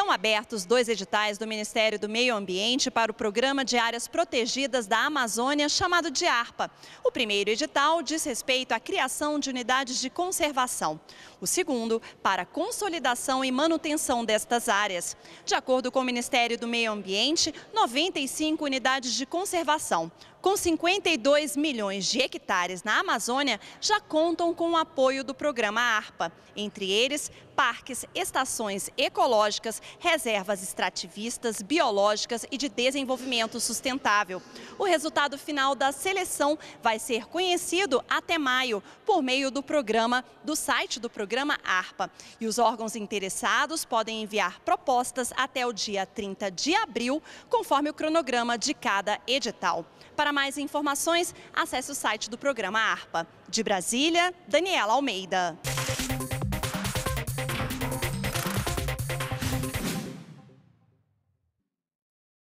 Estão abertos dois editais do Ministério do Meio Ambiente para o Programa de Áreas Protegidas da Amazônia, chamado de ARPA. O primeiro edital diz respeito à criação de unidades de conservação. O segundo, para a consolidação e manutenção destas áreas. De acordo com o Ministério do Meio Ambiente, 95 unidades de conservação, com 52 milhões de hectares na Amazônia, já contam com o apoio do programa ARPA, entre eles parques, estações ecológicas, reservas extrativistas, biológicas e de desenvolvimento sustentável. O resultado final da seleção vai ser conhecido até maio por meio do programa do site do programa ARPA. E os órgãos interessados podem enviar propostas até o dia 30 de abril, conforme o cronograma de cada edital. Para mais informações, acesse o site do programa ARPA. De Brasília, Daniela Almeida.